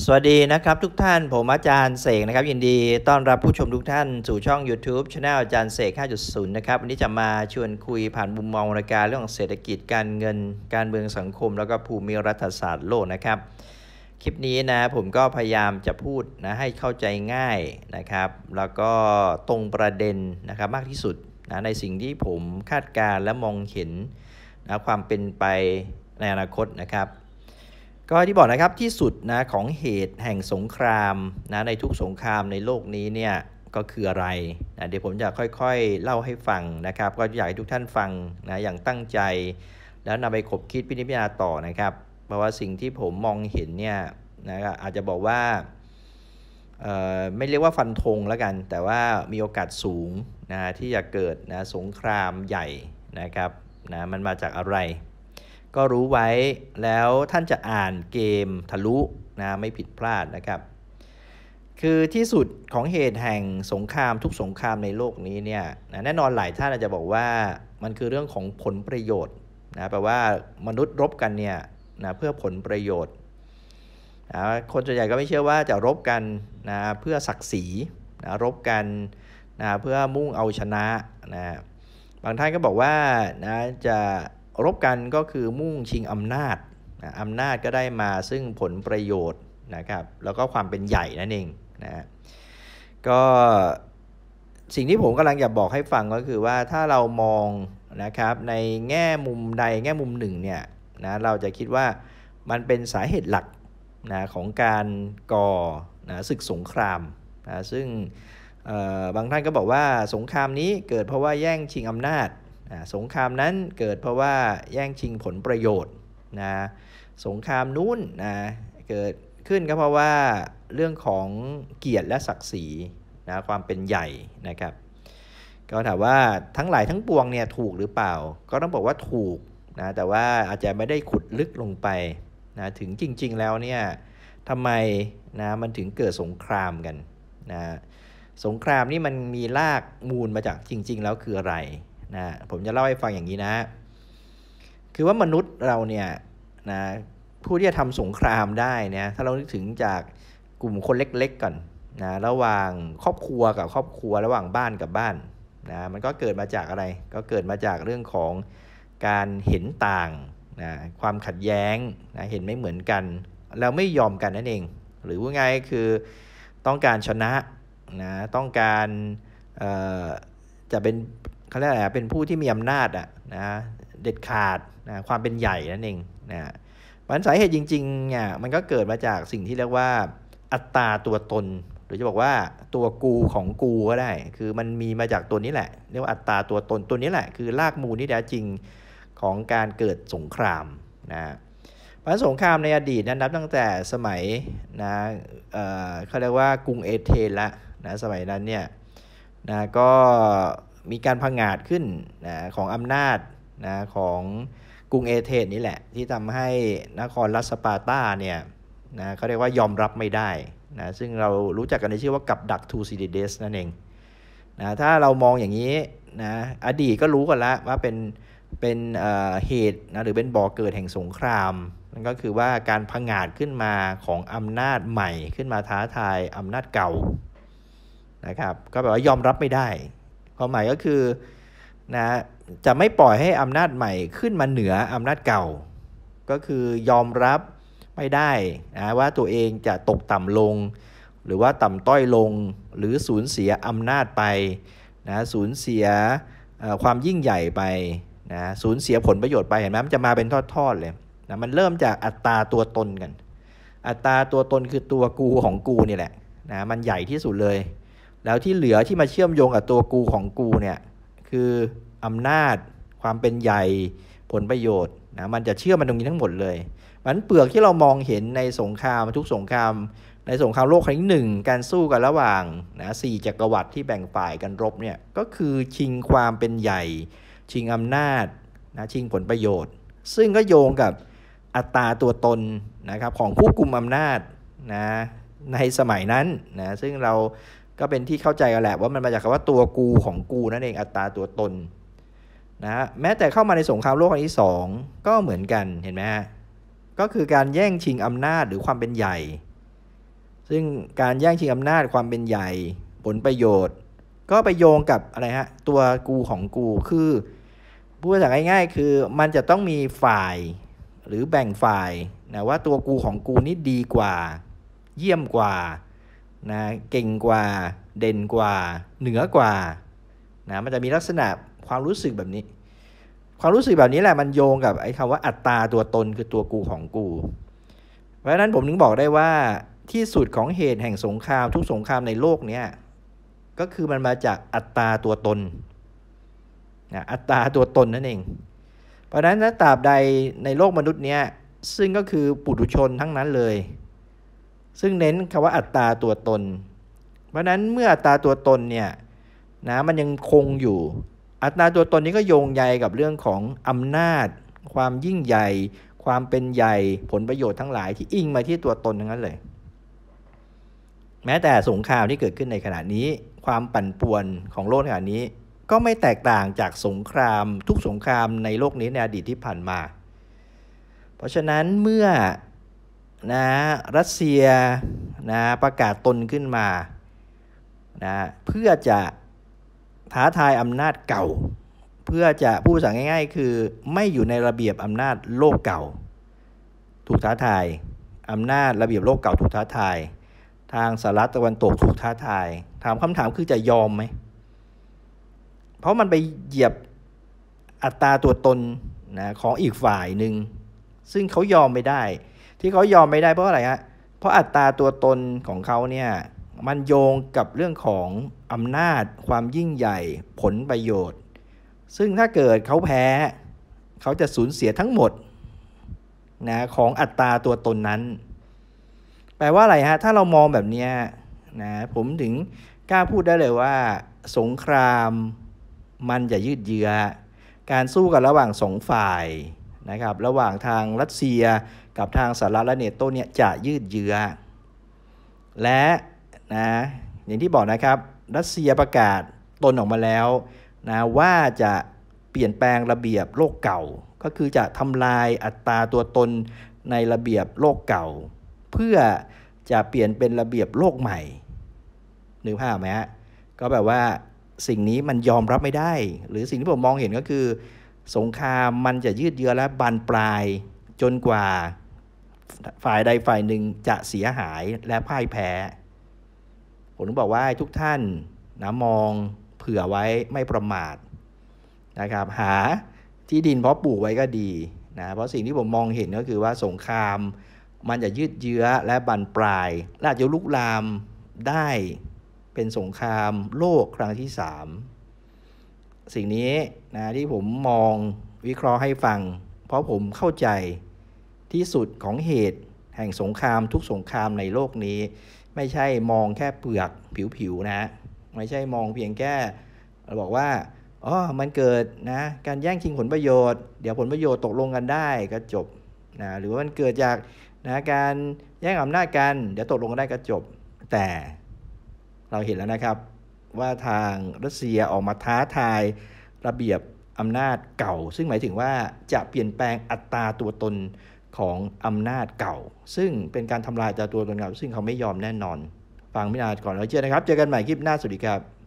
สวัสดีนะครับทุกท่านผมอาจารย์เสกนะครับ ยินดีต้อนรับผู้ชมทุกท่านสู่ช่อง YouTube c h anel อาจารย์เสก 5.0 นะครับ วันนี้จะมาชวนคุยผ่านมุมมองรายการเรื่องเศรษฐกิจการเงิน การเมืองสังคม แล้วก็ภูมิรัฐศาสตร์โลกนะครับ คลิปนี้นะผมก็พยายามจะพูดนะให้เข้าใจง่ายนะครับ แล้วก็ตรงประเด็นนะครับมากที่สุดนะในสิ่งที่ผมคาดการและมองเห็นนะความเป็นไปในอนาคตนะครับก็ที่บอกนะครับที่สุดนะของเหตุแห่งสงครามนะในทุกสงครามในโลกนี้เนี่ยก็คืออะไรนะเดี๋ยวผมจะค่อยๆ เล่าให้ฟังนะครับ ก็อยากให้ทุกท่านฟังนะอย่างตั้งใจแล้วนำไปขบคิดพิจารณาต่อนะครับเพราะว่าสิ่งที่ผมมองเห็นเนี่ยนะอาจจะบอกว่าไม่เรียกว่าฟันธงแล้วกัน แต่ว่ามีโอกาสสูงนะที่จะเกิดนะสงครามใหญ่นะครับนะมันมาจากอะไรก็รู้ไว้ แล้วท่านจะอ่านเกมทะลุนะไม่ผิดพลาดนะครับ คือที่สุดของเหตุแห่งสงครามทุกสงครามในโลกนี้เนี่ยนะแน่นอนหลายท่านอาจจะบอกว่า มันคือเรื่องของผลประโยชน์นะแปลว่ามนุษย์รบกันเนี่ยนะเพื่อผลประโยชน์นะคนส่วนใหญ่ก็ไม่เชื่อว่าจะรบกันนะเพื่อศักดิ์ศรีนะรบกันนะเพื่อมุ่งเอาชนะนะบางท่านก็บอกว่านะจะรบกันก็คือมุ่งชิงอำนาจอำนาจก็ได้มาซึ่งผลประโยชน์นะครับแล้วก็ความเป็นใหญ่นั่นเองนะก็ สิ่งที่ผมกำลังอยากบอกให้ฟังก็คือว่าถ้าเรามองนะครับในแง่มุมใดแง่มุมหนึ่งเนี่ยนะเราจะคิดว่ามันเป็นสาเหตุหลักนะของการก่อนะศึกสงครามนะซึ่งบางท่านก็บอกว่าสงครามนี้เกิดเพราะว่าแย่งชิงอำนาจสงครามนั้นเกิดเพราะว่าแย่งชิงผลประโยชน์นะสงครามนู้นนะเกิดขึ้นก็เพราะว่าเรื่องของเกียรติและศักดิ์ศรีนะความเป็นใหญ่นะครับ ก็ถามว่าทั้งหลายทั้งปวงเนี่ยถูกหรือเปล่า ก็ต้องบอกว่าถูกนะแต่ว่าอาจจะไม่ได้ขุดลึกลงไปนะถึงจริงๆแล้วเนี่ยทำไมนะมันถึงเกิดสงครามกันนะสงครามนี่มันมีรากมูลมาจากจริงๆ แล้วคืออะไรนะผมจะเล่าให้ฟังอย่างนี้นะ คือว่ามนุษย์เราเนี่ยนะผู้ที่จะทำสงครามได้นะถ้าเรานึกถึงจากกลุ่มคนเล็กๆก่อนนะระหว่างครอบครัวกับครอบครัว ระหว่างบ้านกับบ้านนะมันก็เกิดมาจากอะไร ก็เกิดมาจากเรื่องของการเห็นต่างนะความขัดแย้งนะเห็นไม่เหมือนกันเราไม่ยอมกันนั่นเอง หรือว่าไง คือต้องการชนะนะ ต้องการจะเป็นเขาเรียกอะไรเป็นผู้ที่มีอำนาจอ่ะนะ เด็ดขาดนะความเป็นใหญ่นั่นเองนะมันสาเหตุจริงๆเนี่ย มันก็เกิดมาจากสิ่งที่เรียกว่าอัตราตัวตน หรือจะบอกว่าตัวกูของกูก็ได้ คือมันมีมาจากตัวนี้แหละเรียกว่าอัตราตัวตน ตัวนี้แหละคือรากมูลนี่แท้จริงของการเกิดสงครามนะพราะสงครามในอดีตนั้นนับตั้งแต่สมัยนะเเขาเรียกว่ากรุงเอเธนละนะ สมัยนั้นเนี่ยนะก็มีการพังอาจขึ้นนะของอำนาจนะของกรุงเอเธนนี่แหละที่ทำให้นครรัสปาตาเนี่ยนะเขาเรียกว่ายอมรับไม่ได้นะซึ่งเรารู้จักกันในชื่อว่ากับดักทูซิดิเดสนั่นเองนะถ้าเรามองอย่างนี้นะอดีตก็รู้กันแล้ว ว่าเป็นเป็นเหตุนะหรือเป็นบ่อเกิดแห่งสงครามนั่นก็คือว่าการพังอาจขึ้นมาของอำนาจใหม่ขึ้นมาท้าทายอำนาจเก่านะครับก็แปลว่ายอมรับไม่ได้ความหมายก็คือ นะ จะไม่ปล่อยให้อำนาจใหม่ ขึ้นมาเหนืออำนาจเก่า ก็คือยอมรับไม่ได้นะว่าตัวเองจะตกต่ำลง หรือว่าต่ำต้อยลงหรือสูญเสียอำนาจไปนะสูญเสียความยิ่งใหญ่ไปนะสูญเสียผลประโยชน์ไปเห็นไหมมันจะมาเป็นทอดๆเลยนะมันเริ่มจากอัตราตัวตนกัน อัตราตัวตนคือตัวกูของกูนี่แหละนะมันใหญ่ที่สุดเลยแล้วที่เหลือที่มาเชื่อมโยงกับตัวกูของกูเนี่ยคืออำนาจความเป็นใหญ่ผลประโยชน์นะมันจะเชื่อมมันตรงนี้ทั้งหมดเลยมันเปลือกที่เรามองเห็นในสงครามทุกสงคราม ในสงครามโลกครั้งหนึ่งการสู้กันระหว่างนะสี่จักรวรรดิที่แบ่งฝ่ายกันรบเนี่ยก็คือชิงความเป็นใหญ่ ชิงอำนาจนะชิงผลประโยชน์ ซึ่งก็โยงกับอัตราตัวตนนะครับของผู้กลุ่มอำนาจนะในสมัยนั้นนะซึ่งเราก็เป็นที่เข้าใจกันแหละว่ามันมาจากคำว่าตัวกูของกูนั่นเองอัตราตัวตนนะฮะแม้แต่เข้ามาในสงครามโลกครั้งที่ 2 ก็เหมือนกันเห็นไหมฮะก็คือการแย่งชิงอำนาจหรือความเป็นใหญ่ ซึ่งการแย่งชิงอำนาจความเป็นใหญ่ ผลประโยชน์ ก็ไปโยงกับอะไรฮะตัวกูของกู คือพูด่างง่ายๆ คือมันจะต้องมีฝ่ายหรือแบ่งฝ่ายนะว่าตัวกูของกูนี่ดีกว่า เยี่ยมกว่านะเก่งกว่าเด่นกว่า เหนือกว่านะมันจะมีลักษณะความรู้สึกแบบนี้ ความรู้สึกแบบนี้แหละมันโยงกับไอ้คำว่าอัตตาตัวตนคือตัวกูของกูเพราะฉะนั้นผมถึงบอกได้ว่าที่สุดของเหตุแห่งสงครามทุกสงครามในโลกเนี้ยก็คือมันมาจากอัตตาตัวตนนะอัตตาตัวตนนั่นเอง เพราะฉะนั้นถ้าตราบใดในโลกมนุษย์เนี้ยซึ่งก็คือปุถุชนทั้งนั้นเลยซึ่งเน้นคำว่าอัตราตัวตน เพราะนั้นเมื่ออัตราตัวตนเนี่ยนะมันยังคงอยู่ อัตราตัวตนนี้ก็โยงใยกับเรื่องของอำนาจ ความยิ่งใหญ่ ความเป็นใหญ่ผลประโยชน์ทั้งหลายที่อิงมาที่ตัวตนทั้งนั้นเลย แม้แต่สงครามที่เกิดขึ้นในขณะนี้ ความปั่นป่วนของโลกขณะนี้ ก็ไม่แตกต่างจากสงครามทุกสงครามในโลกนี้ในอดีตที่ผ่านมา เพราะฉะนั้นเมื่อนะรัสเซียนะประกาศตนขึ้นมานะเพื่อจะท้าทายอำนาจเก่า เพื่อจะพูดสั่งง่าย ๆ คือไม่อยู่ในระเบียบอำนาจโลกเก่าถูกท้าทายอำนาจระเบียบโลกเก่าถูกท้าทายทางสหรัฐตะวันตกถูกท้าทายถามคำถามคือจะยอมไหมเพราะมันไปเหยียบอัตราตัวตนนะของอีกฝ่ายหนึ่ง ซึ่งเขายอมไม่ได้ที่เขายอมไม่ได้เพราะอะไรฮะ เพราะอัตราตัวตนของเขาเนี่ยมันโยงกับเรื่องของอำนาจความยิ่งใหญ่ ผลประโยชน์ ซึ่งถ้าเกิดเขาแพ้ เขาจะสูญเสียทั้งหมดนะของอัตราตัวตนนั้น แปลว่าอะไรฮะถ้าเรามองแบบนี้นะผมถึงกล้าพูดได้เลยว่า สงครามมันจะยืดเยื้อการสู้กันระหว่างสองฝ่ายนะครับระหว่างทางรัสเซียกับทางสหรัฐและเนโตเนี่ยจะยืดเยื้อ และนะอย่างที่บอกนะครับ รัสเซียประกาศตน ออกมาแล้วนะว่าจะเปลี่ยนแปลงระเบียบโลกเก่าก็คือจะทำลายอัตราตัวตนในระเบียบโลกเก่า เพื่อจะเปลี่ยนเป็นระเบียบโลกใหม่นึกภาพไหมฮะก็แบบว่าสิ่งนี้มันยอมรับไม่ได้ หรือสิ่งที่ผมมองเห็นก็คือสงครามมันจะยืดเยื้อและบานปลายจนกว่า ฝ่ายใดฝ่ายหนึ่งจะเสียหายและพ่ายแพ้ ผมบอกว่าทุกท่านนะมองเผื่อไว้ไม่ประมาทนะครับ หาที่ดินเพาะปลูกไว้ก็ดีนะเพราะสิ่งที่ผมมองเห็นก็คือว่าสงครามมันจะยืดเยื้อและบานปลายและอาจจะลุกลามได้เป็นสงครามโลกครั้งที่สามสิ่งนี้นะที่ผมมองวิเคราะห์ให้ฟัง เพราะผมเข้าใจที่สุดของเหตุแห่งสงครามทุกสงครามในโลกนี้ ไม่ใช่มองแค่เปลือกผิวๆนะ ไม่ใช่มองเพียงแค่บอกว่าอ๋อมันเกิดนะ การแย่งชิงผลประโยชน์ เดี๋ยวผลประโยชน์ตกลงกันได้ ก็จบนะหรือว่ามันเกิดจากนะการแย่งอำนาจกันเดี๋ยวตกลงกันได้ก็จบแต่เราเห็นแล้วนะครับว่าทางรัสเซียออกมาท้าทายระเบียบอำนาจเก่า ซึ่งหมายถึงว่าจะเปลี่ยนแปลงอัตราตัวตนของอำนาจเก่า ซึ่งเป็นการทำลายตัวตนเก่าซึ่งเขาไม่ยอมแน่นอน ฟังไม่นานก่อนแล้วเจอนะครับ เจอกันใหม่คลิปหน้าสวัสดีครับ